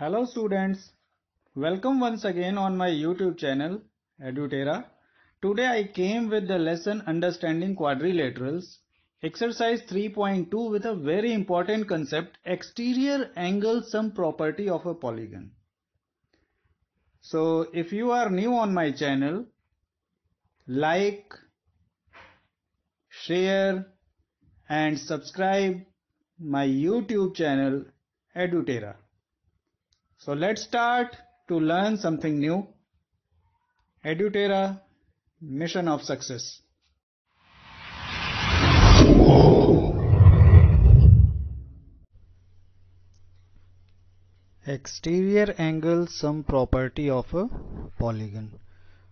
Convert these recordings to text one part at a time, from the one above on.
Hello students, welcome once again on my YouTube channel Edutera. Today I came with the lesson understanding quadrilaterals, exercise 3.2 with a very important concept exterior angle sum property of a polygon. So if you are new on my channel, like, share and subscribe my YouTube channel Edutera. So let's start to learn something new. Edutera Mission of Success. Exterior angle some property of a polygon.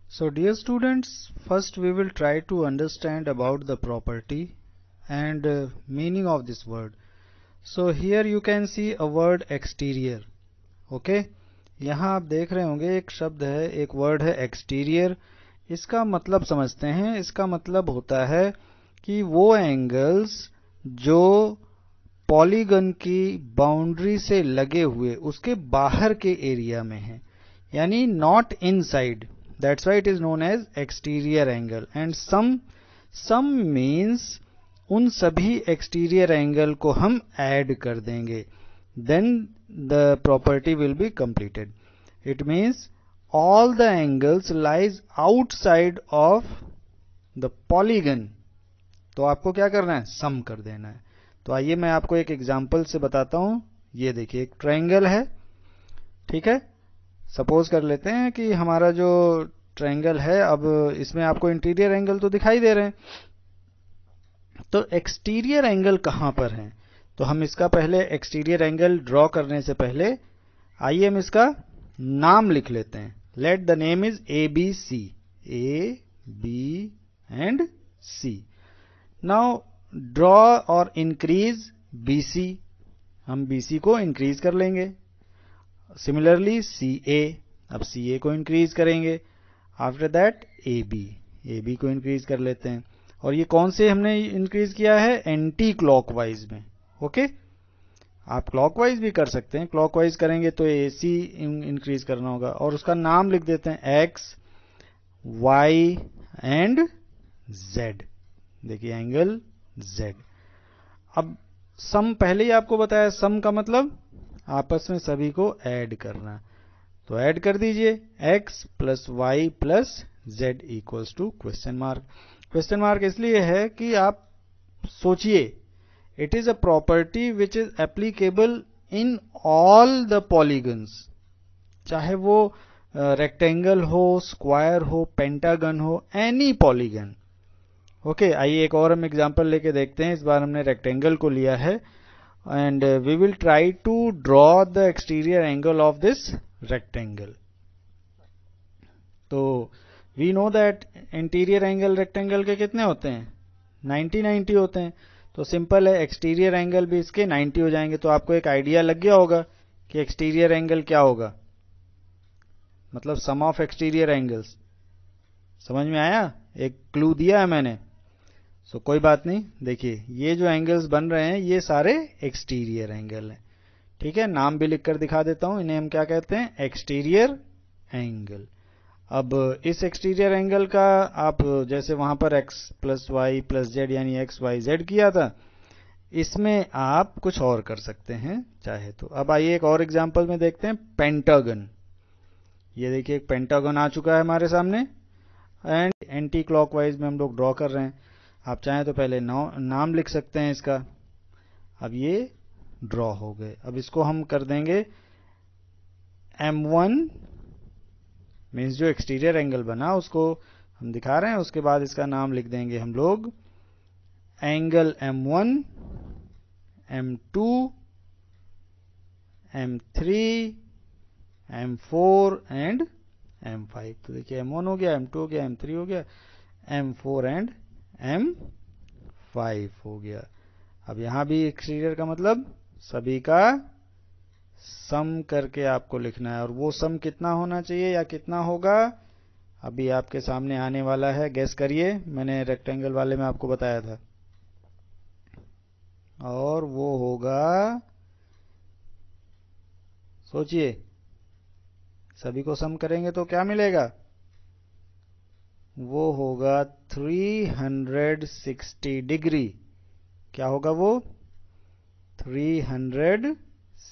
So dear students, first we will try to understand about the property and uh, meaning of this word. So here you can see a word exterior okay यहाँ आप देख रहे होंगे एक शब्द है एक word है एक्सटीरियर इसका मतलब समझते हैं इसका मतलब होता है कि वो एंगल्स जो पॉलीगन की बाउंड्री से लगे हुए उसके बाहर के एरिया में हैं यानी not inside that's why it is known as exterior angle and sum sum means उन सभी एक्सटीरियर एंगल को हम ऐड कर देंगे then the property will be completed. It means all the angles lies outside of the polygon. तो आपको क्या करना है सम कर देना है तो आइए मैं आपको एक एग्जाम्पल से बताता हूं ये देखिए एक ट्रायंगल है ठीक है सपोज कर लेते हैं कि हमारा जो ट्रायंगल है अब इसमें आपको इंटीरियर एंगल तो दिखाई दे रहे हैं तो एक्सटीरियर एंगल कहां पर है तो हम इसका पहले एक्सटीरियर एंगल ड्रॉ करने से पहले आइए हम इसका नाम लिख लेते हैं let the name is A B C A B and C now draw और इंक्रीज बी सी हम बी सी को इंक्रीज कर लेंगे सिमिलरली सी ए अब सी ए को इंक्रीज करेंगे after that A B A B को इंक्रीज कर लेते हैं और ये कौन से हमने इंक्रीज किया है एंटी क्लॉकवाइज में ओके आप क्लॉकवाइज भी कर सकते हैं क्लॉकवाइज करेंगे तो ए सी इंक्रीज करना होगा और उसका नाम लिख देते हैं एक्स वाई एंड जेड देखिए एंगल जेड अब सम पहले ही आपको बताया सम का मतलब आपस में सभी को ऐड करना तो ऐड कर दीजिए x plus Y plus Z equals to question mark question mark इसलिए है कि आप सोचिए It is a property which is applicable in all the polygons. चाहे वो रेक्टेंगल हो स्क्वायर हो पेंटागन हो एनी पॉलीगन ओके आइए एक और हम एग्जांपल लेके देखते हैं इस बार हमने रेक्टेंगल को लिया है and we will try to draw the exterior angle of this rectangle तो we know that interior angle rectangle के कितने होते हैं 90 90 होते हैं तो सिंपल है एक्सटीरियर एंगल भी इसके 90 हो जाएंगे तो आपको एक आइडिया लग गया होगा कि एक्सटीरियर एंगल क्या होगा मतलब सम ऑफ एक्सटीरियर एंगल्स समझ में आया एक क्लू दिया है मैंने सो so, कोई बात नहीं देखिए ये जो एंगल्स बन रहे हैं ये सारे एक्सटीरियर एंगल हैं ठीक है नाम भी लिखकर दिखा देता हूं इन्हें हम क्या कहते हैं एक्सटीरियर एंगल अब इस एक्सटीरियर एंगल का आप जैसे वहां पर x plus Y plus Z यानी एक्स वाई जेड किया था इसमें आप कुछ और कर सकते हैं चाहे तो अब आइए एक और एग्जांपल में देखते हैं पेंटागन ये देखिए एक पेंटागन आ चुका है हमारे सामने एंड एंटी क्लॉकवाइज में हम लोग ड्रॉ कर रहे हैं आप चाहें तो पहले नाम लिख सकते हैं इसका अब ये ड्रॉ हो गए अब इसको हम कर देंगे M1 मीन्स जो एक्सटीरियर एंगल बना उसको हम दिखा रहे हैं उसके बाद इसका नाम लिख देंगे हम लोग angle M one M two M three M four and M five तो देखिए एम वन हो गया एम टू हो गया एम थ्री हो गया M four and M five हो गया अब यहां भी एक्सटीरियर का मतलब सभी का सम करके आपको लिखना है और वो सम कितना होना चाहिए या कितना होगा अभी आपके सामने आने वाला है गैस करिए मैंने रेक्टेंगल वाले में आपको बताया था और वो होगा सोचिए सभी को सम करेंगे तो क्या मिलेगा वो होगा 360 डिग्री क्या होगा वो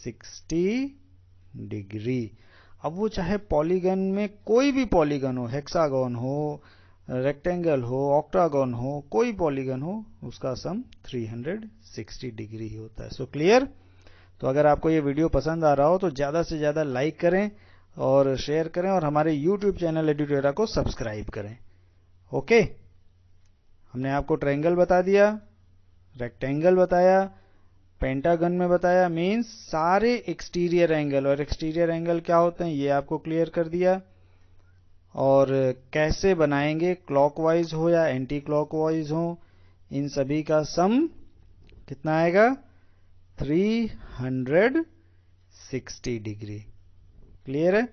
60 डिग्री अब वो चाहे पॉलीगन में कोई भी पॉलीगन हो हेक्सागन हो रेक्टेंगल हो ऑक्टागन हो कोई पॉलीगन हो उसका सम 360 डिग्री ही होता है सो so, क्लियर तो अगर आपको ये वीडियो पसंद आ रहा हो तो ज़्यादा से ज़्यादा लाइक करें और शेयर करें और हमारे यूट्यूब चैनल एडिटोरा को सब्सक्राइब करें ओके हमने आपको ट्रेंगल बता दिया रेक्टेंगल बताया पेंटागन में बताया मीन्स सारे एक्सटीरियर एंगल और एक्सटीरियर एंगल क्या होते हैं ये आपको क्लियर कर दिया और कैसे बनाएंगे क्लॉकवाइज हो या एंटी क्लॉकवाइज हो इन सभी का सम कितना आएगा 360 डिग्री क्लियर है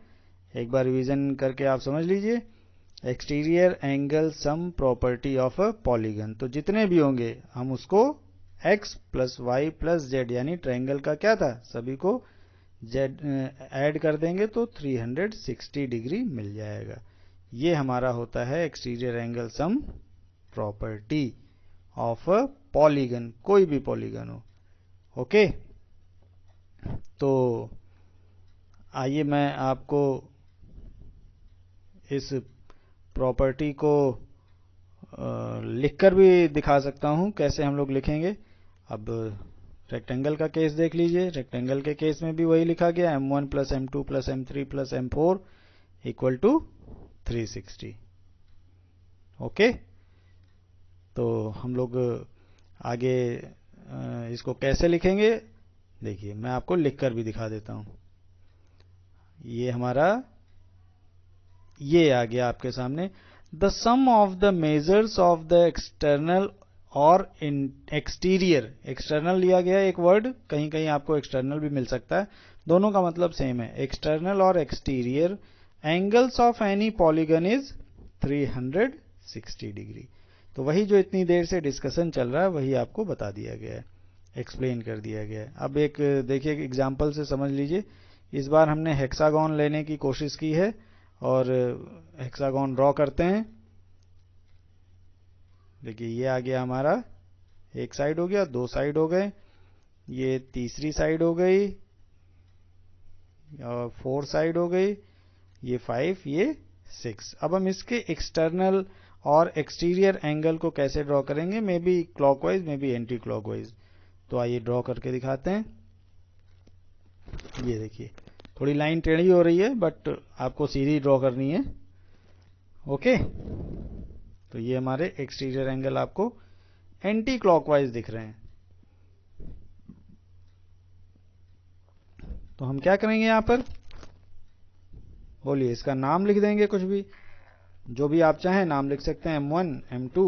एक बार रिवीजन करके आप समझ लीजिए exterior angle sum property of a polygon तो जितने भी होंगे हम उसको X plus Y plus Z यानी ट्राइंगल का क्या था सभी को जेड ऐड कर देंगे तो 360 डिग्री मिल जाएगा ये हमारा होता है exterior angle sum property of a polygon कोई भी पॉलीगन हो ओके तो आइए मैं आपको इस प्रॉपर्टी को लिखकर भी दिखा सकता हूं कैसे हम लोग लिखेंगे अब रेक्टेंगल का केस देख लीजिए रेक्टेंगल के केस में भी वही लिखा गया M one plus M two plus M three plus M four equal to three sixty okay तो हम लोग आगे इसको कैसे लिखेंगे देखिए मैं आपको लिखकर भी दिखा देता हूं ये हमारा ये आ गया आपके सामने the sum of the measures of the external और इन एक्सटीरियर एक्सटर्नल लिया गया एक वर्ड कहीं कहीं आपको एक्सटर्नल भी मिल सकता है दोनों का मतलब सेम है एक्सटर्नल और exterior angles of any polygon is 360 degree तो वही जो इतनी देर से डिस्कशन चल रहा है वही आपको बता दिया गया है एक्सप्लेन कर दिया गया है अब एक देखिए एग्जाम्पल से समझ लीजिए इस बार हमने हेक्सागोन लेने की कोशिश की है और हेक्सागोन ड्रॉ करते हैं देखिए ये आ गया हमारा एक साइड हो गया दो साइड हो गए ये तीसरी साइड हो गई और फोर साइड हो गई ये फाइव ये सिक्स अब हम इसके एक्सटर्नल और एक्सटीरियर एंगल को कैसे ड्रॉ करेंगे may be clockwise may be anti clockwise तो आइए ड्रॉ करके दिखाते हैं ये देखिए थोड़ी लाइन टेढ़ी हो रही है बट आपको सीधी ड्रॉ करनी है ओके तो ये हमारे एक्सटीरियर एंगल आपको एंटी क्लॉकवाइज दिख रहे हैं तो हम क्या करेंगे यहां पर बोलिए इसका नाम लिख देंगे कुछ भी जो भी आप चाहें नाम लिख सकते हैं M1, M2,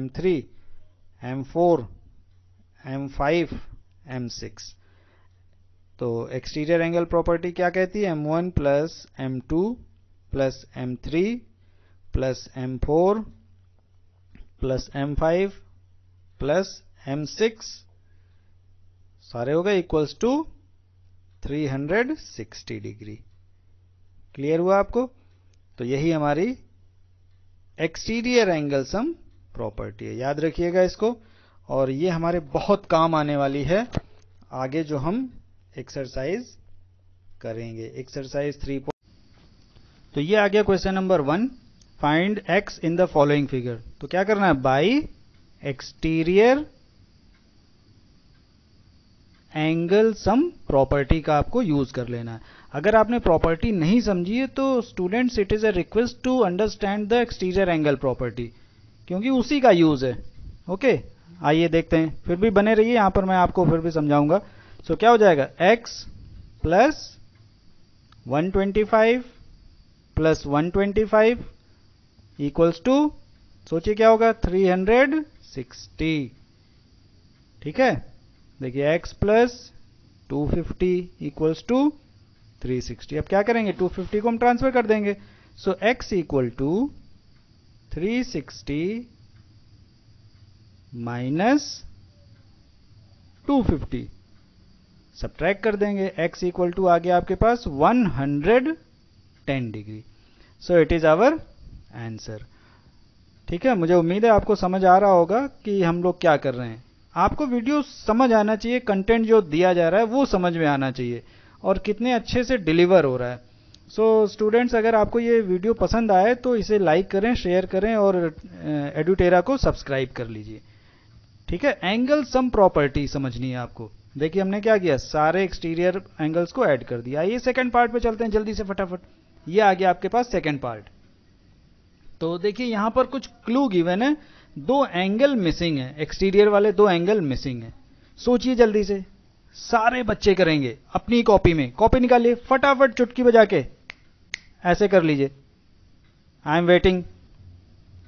M3, M4, M5, M6 तो एक्सटीरियर एंगल प्रॉपर्टी क्या कहती है M1 plus M two plus M three plus M four plus M five plus M six सारे हो गए इक्वल्स टू 360 डिग्री क्लियर हुआ आपको तो यही हमारी एक्सटीरियर एंगल सम प्रॉपर्टी है याद रखिएगा इसको और ये हमारे बहुत काम आने वाली है आगे जो हम एक्सरसाइज करेंगे एक्सरसाइज थ्री तो ये आ गया question number one find X in the following figure तो क्या करना है by exterior angle sum property का आपको यूज कर लेना है अगर आपने प्रॉपर्टी नहीं समझी है तो students it is a request to understand the exterior angle property क्योंकि उसी का यूज है ओके okay? आइए देखते हैं फिर भी बने रहिए यहां पर मैं आपको फिर भी समझाऊंगा सो so, क्या हो जाएगा x plus 125 plus 125 equals to सोचिए क्या होगा 360 ठीक है देखिए x plus two fifty equals to three sixty अब क्या करेंगे टू फिफ्टी को हम ट्रांसफर कर देंगे so x equal to three sixty minus two fifty कर देंगे x इक्वल टू आ गया आपके पास 110 degree so it is our answer ठीक है मुझे उम्मीद है आपको समझ आ रहा होगा कि हम लोग क्या कर रहे हैं आपको वीडियो समझ आना चाहिए कंटेंट जो दिया जा रहा है वो समझ में आना चाहिए और कितने अच्छे से डिलीवर हो रहा है सो so, स्टूडेंट्स अगर आपको ये वीडियो पसंद आए तो इसे लाइक करें शेयर करें और एडुटेरा को सब्सक्राइब कर लीजिए ठीक है एंगल सम प्रॉपर्टी समझनी है आपको देखिए हमने क्या किया सारे एक्सटीरियर एंगल्स को ऐड कर दिया ये सेकंड पार्ट पे चलते हैं जल्दी से फटाफट ये आ गया आपके पास सेकंड पार्ट तो देखिए यहां पर कुछ क्लू गिवन है दो एंगल मिसिंग है एक्सटीरियर वाले दो एंगल मिसिंग है सोचिए जल्दी से सारे बच्चे करेंगे अपनी कॉपी में कॉपी निकालिए फटाफट चुटकी बजा के ऐसे कर लीजिए आई एम वेटिंग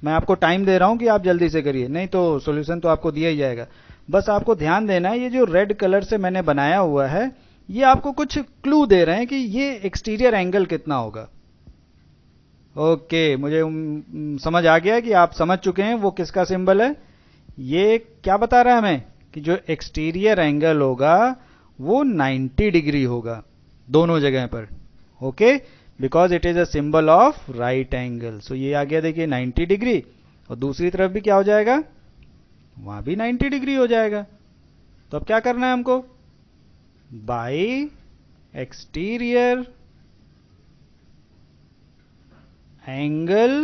मैं आपको टाइम दे रहा हूं कि आप जल्दी से करिए नहीं तो सॉल्यूशन तो आपको दिया ही जाएगा बस आपको ध्यान देना है ये जो रेड कलर से मैंने बनाया हुआ है ये आपको कुछ क्लू दे रहे हैं कि ये एक्सटीरियर एंगल कितना होगा ओके मुझे समझ आ गया कि आप समझ चुके हैं वो किसका सिंबल है ये क्या बता रहा है हमें कि जो एक्सटीरियर एंगल होगा वो 90 डिग्री होगा दोनों जगह पर okay because it is a symbol of right angle so ये आ गया देखिए 90 डिग्री और दूसरी तरफ भी क्या हो जाएगा वहां भी 90 डिग्री हो जाएगा तो अब क्या करना है हमको by exterior angle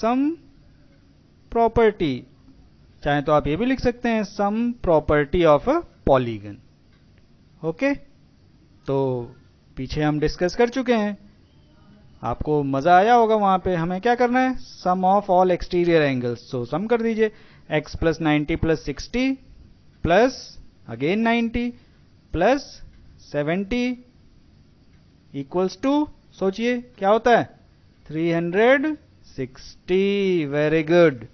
sum property चाहे तो आप ये भी लिख सकते हैं sum property of a polygon okay तो पीछे हम डिस्कस कर चुके हैं आपको मजा आया होगा वहां पे हमें क्या करना है sum of all exterior angles so sum कर दीजिए x plus ninety plus sixty plus again ninety plus seventy equals to सोचिए क्या होता है 360 वेरी गुड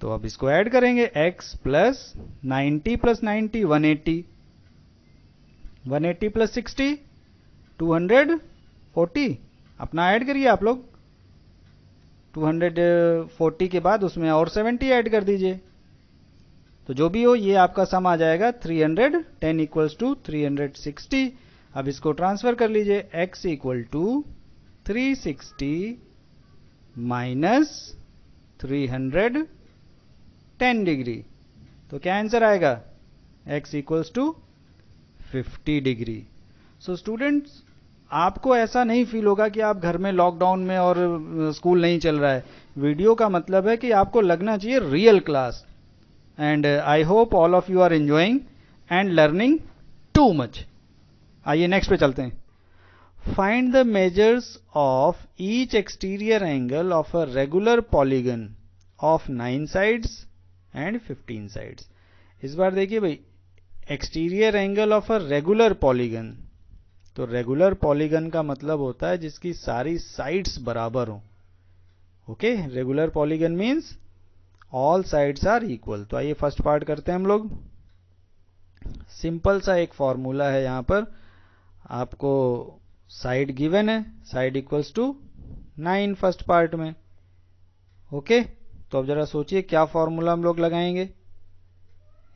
तो अब इसको ऐड करेंगे x plus ninety plus ninety one eighty one eighty plus sixty two hundred forty अपना ऐड करिए आप लोग 240 के बाद उसमें और 70 ऐड कर दीजिए तो जो भी हो ये आपका सम आ जाएगा 310 hundred ten equals to three अब इसको ट्रांसफर कर लीजिए x equal to three sixty minus three hundred ten degree तो क्या आंसर आएगा x equals to fifty degree so students आपको ऐसा नहीं फील होगा कि आप घर में लॉकडाउन में और स्कूल uh, नहीं चल रहा है वीडियो का मतलब है कि आपको लगना चाहिए real class and I hope all of you are enjoying and learning too much आइए नेक्स्ट पे चलते हैं find the measures of each exterior angle of a regular polygon of nine sides and fifteen sides इस बार देखिए भाई exterior angle of a regular polygon तो regular polygon का मतलब होता है जिसकी सारी साइड्स बराबर हो okay regular polygon means all sides are equal तो आइए फर्स्ट पार्ट करते हैं हम लोग सिंपल सा एक फॉर्मूला है यहां पर आपको साइड गिवन है side equals to nine first part में ओके तो अब जरा सोचिए क्या फॉर्मूला हम लोग लगाएंगे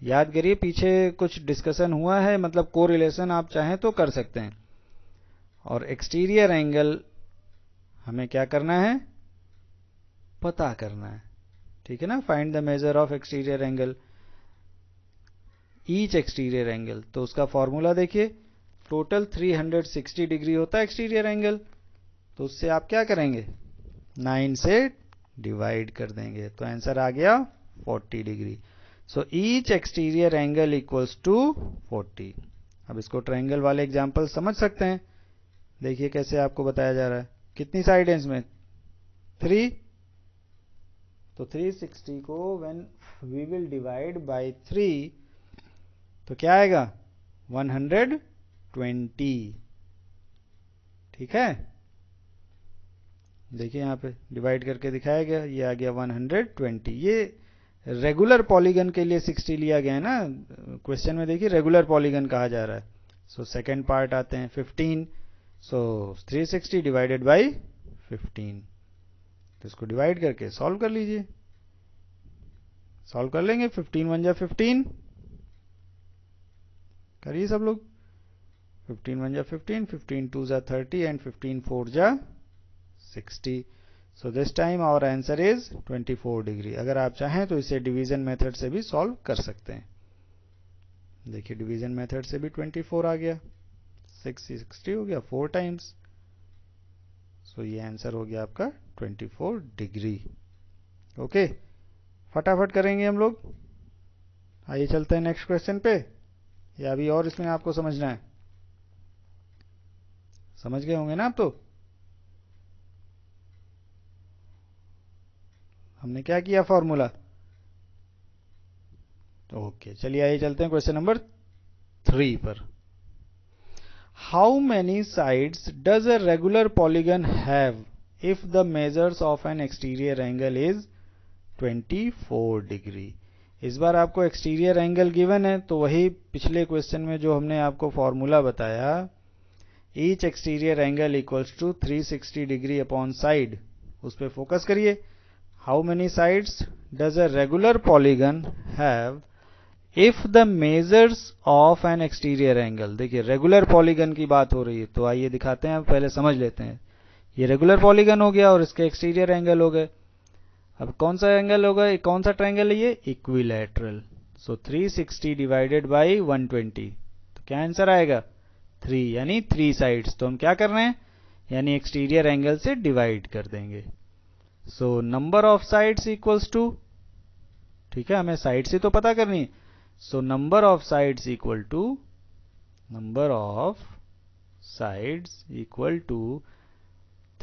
याद करिए पीछे कुछ डिस्कशन हुआ है मतलब को रिलेशन आप चाहें तो कर सकते हैं और एक्सटीरियर एंगल हमें क्या करना है पता करना है ठीक है ना find the measure of exterior angle each exterior angle तो उसका फॉर्मूला देखिए टोटल 360 डिग्री होता है एक्सटीरियर एंगल तो उससे आप क्या करेंगे 9 से डिवाइड कर देंगे तो आंसर आ गया 40 degree so each exterior angle equals to 40 अब इसको ट्राइंगल वाले एग्जाम्पल समझ सकते हैं देखिए कैसे आपको बताया जा रहा है कितनी साइड है इसमें थ्री तो 360 को when we will divide by three तो क्या आएगा 120 ट्वेंटी ठीक है देखिए यहाँ पे डिवाइड करके दिखाया गया ये आ गया 120 ये रेगुलर पॉलीगन के लिए 60 लिया गया है ना क्वेश्चन में देखिए रेगुलर पॉलीगन कहा जा रहा है सो सेकेंड पार्ट आते हैं 15 सो so, 360 डिवाइडेड बाय 15 तो इसको डिवाइड करके सॉल्व कर लीजिए सॉल्व कर लेंगे 15 वन जा फिफ्टीन करिए सब लोग फिफ्टीन वन जा फिफ्टीन फिफ्टीन टू जा थर्टी एंड फिफ्टीन फोर जा sixty so this time our answer is twenty four degree अगर आप चाहें तो इसे डिवीजन मेथड से भी सॉल्व कर सकते हैं देखिए डिवीजन मेथड से भी ट्वेंटी फोर आ गया सिक्स सिक्सटी हो गया फोर टाइम्स सो ये आंसर हो गया आपका ट्वेंटी फोर डिग्री ओके फटाफट करेंगे हम लोग आइए चलते हैं नेक्स्ट क्वेश्चन पे या अभी और इसमें आपको समझना है समझ गए होंगे ना आप तो हमने क्या किया फॉर्मूला ओके चलिए आइए चलते हैं क्वेश्चन नंबर थ्री पर how many sides does a regular polygon have if the measures of an exterior angle is 24 degree इस बार आपको एक्सटीरियर एंगल गिवन है तो वही पिछले क्वेश्चन में जो हमने आपको फॉर्मूला बताया each exterior angle equals to 360 degree upon side उस पर फोकस करिए how many sides does a regular polygon have if the measures of an exterior angle देखिए रेगुलर पॉलीगन की बात हो रही है तो आइए दिखाते हैं पहले समझ लेते हैं ये रेगुलर पॉलीगन हो गया और इसके एक्सटीरियर एंगल हो गए अब कौन सा एंगल होगा कौन सा ट्रैंगल है ये equilateral so so, 360 divided by 120 तो क्या आंसर आएगा थ्री यानी थ्री साइड्स तो हम क्या कर रहे हैं यानी एक्सटीरियर एंगल से डिवाइड कर देंगे so number of sides equals to ठीक है हमें साइड से तो पता करनी है so number of sides equal to number of sides equal to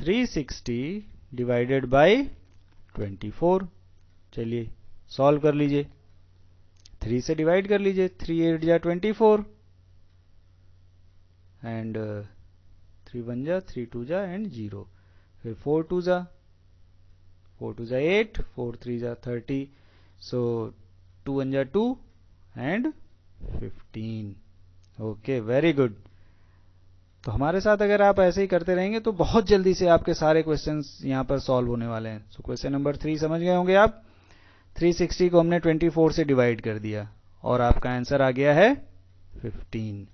360 divided by 24 चलिए सॉल्व कर लीजिए 3 से डिवाइड कर लीजिए थ्री एट या फोर एंड थ्री वन जा थ्री टू जा एंड जीरो फिर फोर टू जा फोर टू जा एट फोर थ्री जा थर्टी सो टू वन जा two and fifteen okay very good तो हमारे साथ अगर आप ऐसे ही करते रहेंगे तो बहुत जल्दी से आपके सारे क्वेश्चन यहाँ पर सॉल्व होने वाले हैं सो क्वेश्चन नंबर थ्री समझ गए होंगे आप 360 को हमने 24 से डिवाइड कर दिया और आपका आंसर आ गया है 15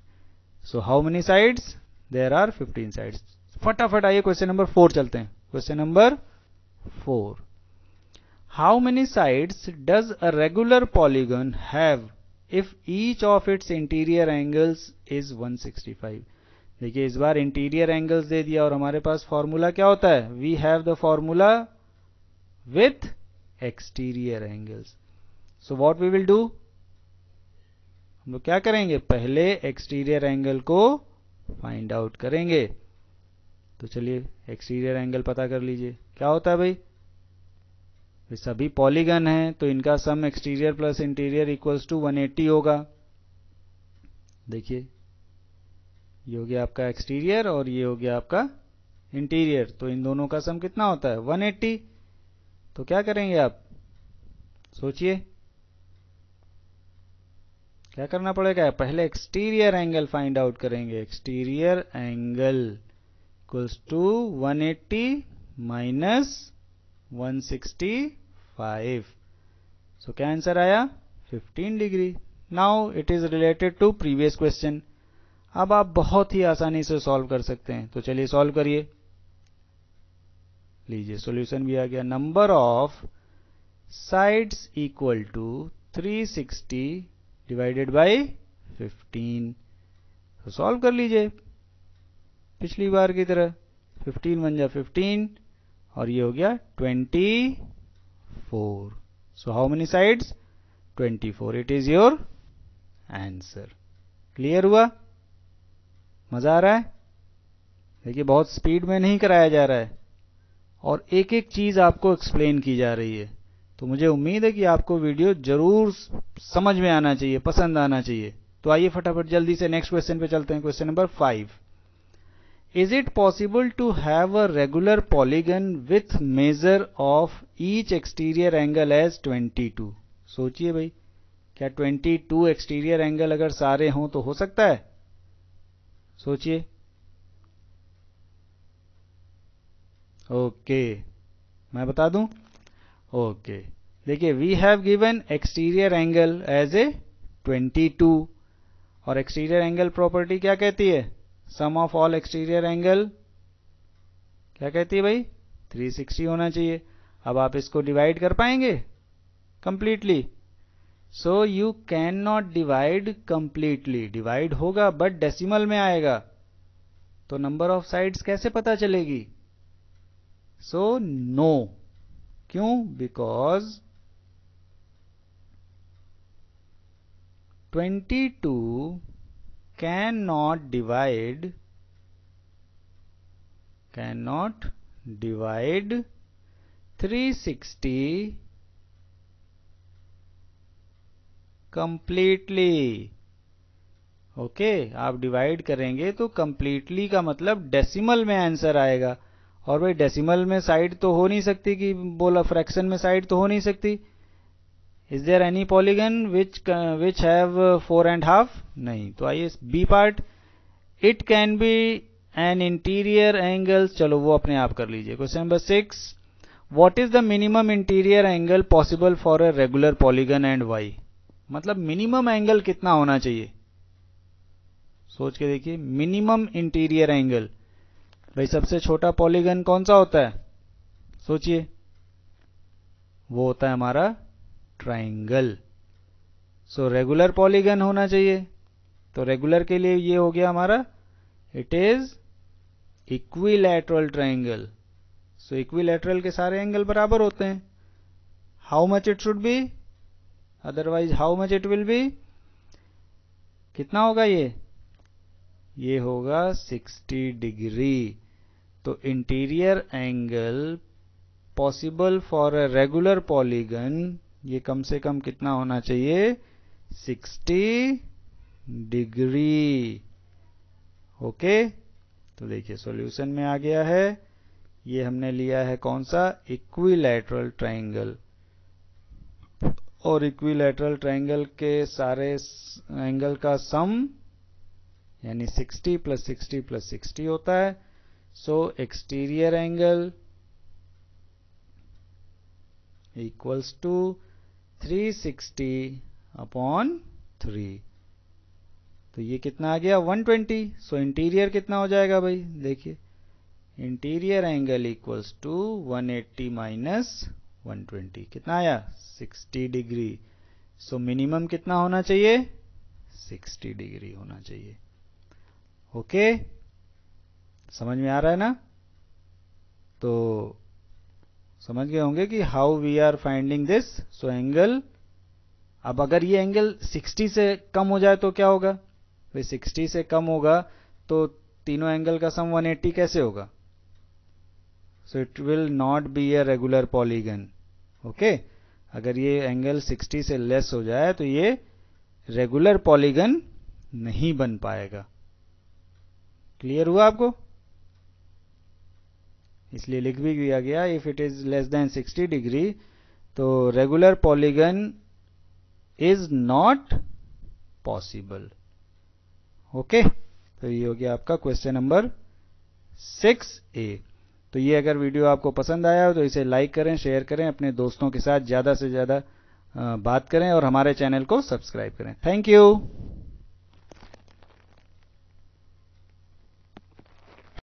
so how many sides there are fifteen sides फटाफट आइए क्वेश्चन नंबर फोर चलते हैं question number four how many sides does a regular polygon have if each of its interior angles is 165 देखिए इस बार इंटीरियर एंगल्स दे दिया और हमारे पास formula क्या होता है we have the formula with exterior angles so what we will do हम तो लोग क्या करेंगे पहले एक्सटीरियर एंगल को फाइंड आउट करेंगे तो चलिए एक्सटीरियर एंगल पता कर लीजिए क्या होता है भाई सभी पॉलीगन है तो इनका sum exterior plus interior equals to 180 होगा देखिए ये हो गया आपका एक्सटीरियर और ये हो गया आपका इंटीरियर तो इन दोनों का सम कितना होता है 180 तो क्या करेंगे आप सोचिए क्या करना पड़ेगा पहले एक्सटीरियर एंगल फाइंड आउट करेंगे exterior angle equals to 180 minus one so क्या आंसर आया 15 degree now it is related to previous question अब आप बहुत ही आसानी से सॉल्व कर सकते हैं तो चलिए सॉल्व करिए लीजिए सॉल्यूशन भी आ गया number of sides equal to 360 divided by 15 तो सॉल्व कर लीजिए पिछली बार की तरह 15 वन जा फिफ्टीन और ये हो गया 24 so how many sides 24 it is your answer clear हुआ मजा आ रहा है देखिए बहुत स्पीड में नहीं कराया जा रहा है और एक एक चीज आपको एक्सप्लेन की जा रही है तो मुझे उम्मीद है कि आपको वीडियो जरूर समझ में आना चाहिए पसंद आना चाहिए तो आइए फटाफट जल्दी से नेक्स्ट क्वेश्चन पे चलते हैं question number five is it possible to have a regular polygon with measure of each exterior angle as 22 सोचिए भाई क्या 22 एक्सटीरियर एंगल अगर सारे हों तो हो सकता है सोचिए ओके मैं बता दूं ओके देखिए we have given exterior angle as a 22 और एक्सटीरियर एंगल प्रॉपर्टी क्या कहती है sum of all exterior angle क्या कहती है भाई 360 होना चाहिए अब आप इसको डिवाइड कर पाएंगे completely so you can not divide completely divide होगा बट डेसिमल में आएगा तो नंबर ऑफ साइड्स कैसे पता चलेगी सो नो क्यों because 22 not divide can not divide 360 completely okay okay, आप डिवाइड करेंगे तो कंप्लीटली का मतलब डेसिमल में आंसर आएगा और भाई डेसिमल में साइड तो हो नहीं सकती कि बोला फ्रैक्शन में साइड तो हो नहीं सकती is there any polygon which which have four and half नहीं तो आइए B part it can be an interior angle चलो वो अपने आप कर लीजिए question number six what is the minimum interior angle possible for a regular polygon and why मतलब मिनिमम एंगल कितना होना चाहिए सोच के देखिए मिनिमम इंटीरियर एंगल भाई सबसे छोटा पॉलीगन कौन सा होता है सोचिए वो होता है हमारा ट्राइंगल सो रेगुलर पॉलीगन होना चाहिए तो रेगुलर के लिए ये हो गया हमारा it is equilateral triangle so equilateral के सारे एंगल बराबर होते हैं how much it should be otherwise how much it will be कितना होगा ये ये होगा 60 डिग्री तो interior angle possible for a regular polygon ये कम से कम कितना होना चाहिए 60 डिग्री ओके तो देखिए सॉल्यूशन में आ गया है ये हमने लिया है कौन सा इक्विलैटरल ट्रायंगल और इक्विलैटरल ट्रायंगल के सारे एंगल का सम यानी 60 प्लस 60 प्लस 60 होता है So exterior angle equals to 360 upon three तो ये कितना आ गया 120 सो so इंटीरियर कितना हो जाएगा भाई देखिए interior angle equals to 180 minus one कितना आया 60 डिग्री सो so मिनिमम कितना होना चाहिए 60 डिग्री होना चाहिए ओके okay? समझ में आ रहा है ना तो समझ गए होंगे कि how we are finding this so angle अब अगर ये एंगल 60 से कम हो जाए तो क्या होगा भाई 60 से कम होगा तो तीनों एंगल का सम 180 कैसे होगा so it will not be a regular polygon okay अगर ये एंगल 60 से लेस हो जाए तो ये रेगुलर पॉलीगन नहीं बन पाएगा क्लियर हुआ आपको इसलिए लिख भी दिया गया if it is less than 60 degree तो regular polygon is not possible okay तो ये हो गया आपका क्वेश्चन नंबर सिक्स ए तो ये अगर वीडियो आपको पसंद आया हो तो इसे लाइक करें शेयर करें अपने दोस्तों के साथ ज़्यादा से ज़्यादा बात करें और हमारे चैनल को सब्सक्राइब करें थैंक यू